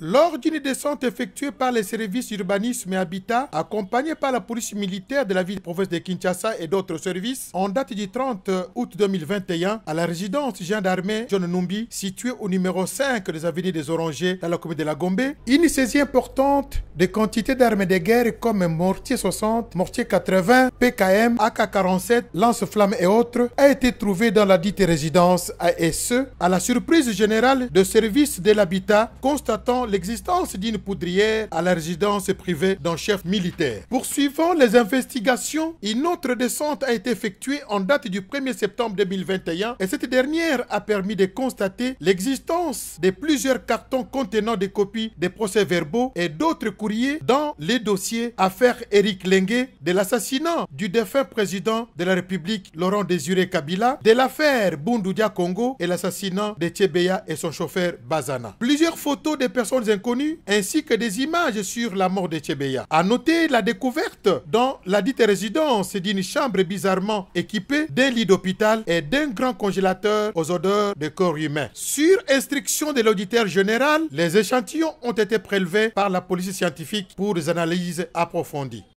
Lors d'une descente effectuée par les services urbanisme et habitat, accompagnés par la police militaire de la ville-province de Kinshasa et d'autres services, en date du 30 août 2021, à la résidence gendarmerie John Numbi, située au numéro 5 des avenues des Orangers, dans la commune de la Gombe, une saisie importante de quantités d'armes de guerre comme mortier 60, mortier 80, PKM, AK-47, lance-flammes et autres, a été trouvée dans la dite résidence ASE, à la surprise générale de services de l'habitat, constatant l'existence d'une poudrière à la résidence privée d'un chef militaire. Poursuivant les investigations, une autre descente a été effectuée en date du 1er septembre 2021 et cette dernière a permis de constater l'existence de plusieurs cartons contenant des copies des procès-verbaux et d'autres courriers dans les dossiers affaire Eric Lengue, de l'assassinat du défunt président de la République Laurent Désiré Kabila, de l'affaire Bundudia Congo et l'assassinat de Tchébeya et son chauffeur Bazana. Plusieurs photos des personnes inconnus ainsi que des images sur la mort de Chebeya. A noter la découverte dans la dite résidence d'une chambre bizarrement équipée d'un lit d'hôpital et d'un grand congélateur aux odeurs de corps humains. Sur instruction de l'auditeur général, les échantillons ont été prélevés par la police scientifique pour des analyses approfondies.